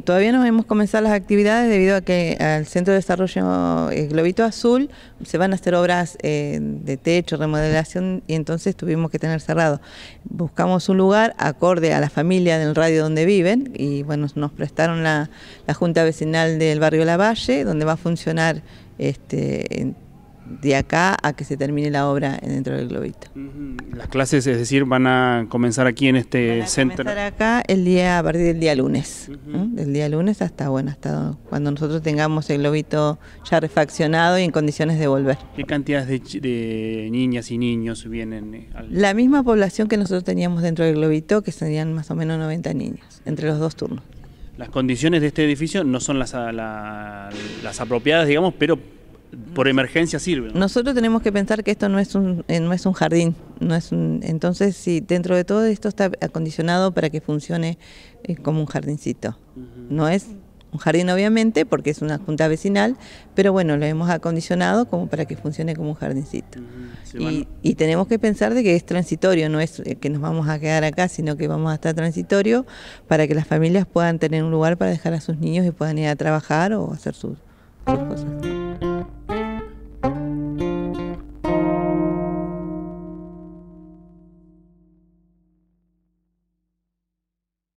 Todavía no hemos comenzado las actividades debido a que al Centro de Desarrollo eh, Globito Azul se van a hacer obras eh, de techo, remodelación y entonces tuvimos que tener cerrado. Buscamos un lugar acorde a la familia del radio donde viven y bueno, nos prestaron la, Junta Vecinal del Barrio La Valle, donde va a funcionar este, de acá a que se termine la obra dentro del globito. Las clases, es decir, van a comenzar aquí en este van a centro. Comenzar acá el día a partir del día lunes, del día lunes hasta bueno, hasta cuando nosotros tengamos el globito ya refaccionado y en condiciones de volver. ¿Qué cantidades de, niñas y niños vienen? Eh, al... La misma población que nosotros teníamos dentro del globito, que serían más o menos 90 niños entre los dos turnos. Las condiciones de este edificio no son las, las apropiadas, digamos, pero por emergencia sirve. Nosotros tenemos que pensar que esto no es un, eh, no es un jardín, no es entonces si dentro de todo esto está acondicionado para que funcione eh, como un jardincito. No es un jardín obviamente porque es una junta vecinal, pero bueno, lo hemos acondicionado como para que funcione como un jardincito. y, tenemos que pensar de que es transitorio, no es eh, que nos vamos a quedar acá, sino que vamos a estar transitorio para que las familias puedan tener un lugar para dejar a sus niños y puedan ir a trabajar o hacer sus cosas.